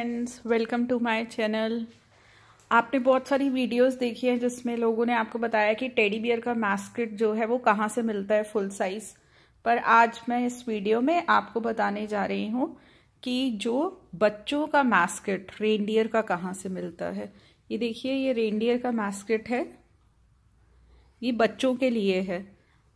friends welcome to my channel आपने बहुत सारी वीडियोस देखी हैं जिसमें लोगों ने आपको बताया कि टेडी बियर का मैस्किट जो है वो कहाँ से मिलता है फुल साइज़ पर आज मैं इस वीडियो में आपको बताने जा रही हूँ कि जो बच्चों का मैस्किट रेंडियर का कहाँ से मिलता है ये देखिए ये रेंडियर का मैस्किट है ये बच्चों के लिए है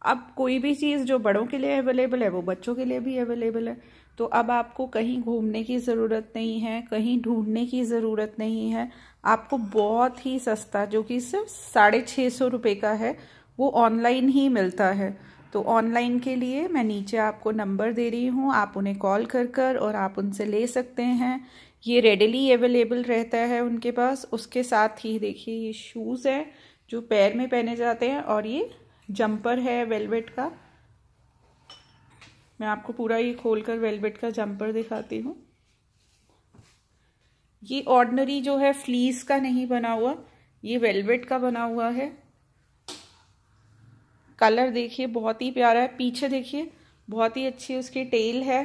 अब कोई भी चीज़ जो बड़ों के लिए अवेलेबल है वो बच्चों के लिए भी अवेलेबल है तो अब आपको कहीं घूमने की ज़रूरत नहीं है कहीं ढूंढने की ज़रूरत नहीं है आपको बहुत ही सस्ता जो कि सिर्फ साढ़े छः सौ रुपये का है वो ऑनलाइन ही मिलता है तो ऑनलाइन के लिए मैं नीचे आपको नंबर दे रही हूँ आप उन्हें कॉल कर कर और आप उनसे ले सकते हैं ये रेडिली अवेलेबल रहता है उनके पास उसके साथ ही देखिए ये शूज़ हैं जो पैर में पहने जाते हैं और ये जम्पर है वेलवेट का मैं आपको पूरा ये खोलकर वेलवेट का जम्पर दिखाती हूँ ये ऑर्डनरी जो है फ्लीस का नहीं बना हुआ ये वेलवेट का बना हुआ है कलर देखिए बहुत ही प्यारा है पीछे देखिए बहुत ही अच्छी उसकी टेल है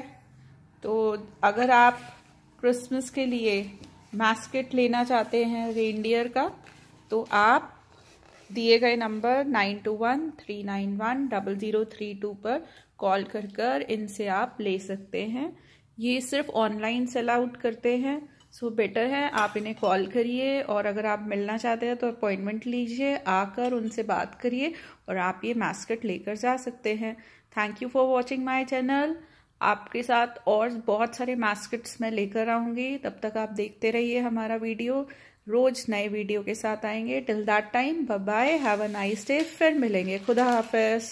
तो अगर आप क्रिसमस के लिए मैस्केट लेना चाहते हैं रेनडियर का तो आप दिए गए number nine two one three nine one double zero three two पर कॉल कर कर इनसे आप ले सकते हैं ये सिर्फ ऑनलाइन सेल आउट करते हैं सो बेटर है आप इन्हें कॉल करिए और अगर आप मिलना चाहते हैं तो अपॉइंटमेंट लीजिए आकर उनसे बात करिए और आप ये मैस्कट लेकर जा सकते हैं thank you for watching my channel आपके साथ और बहुत सारे मास्कट्स मैं लेकर आऊंगी तब तक आप देखते रहिए हमारा वीडियो रोज नए वीडियो के साथ आएंगे till that time bye have a nice day फिर मिलेंगे खुदा हाफिज़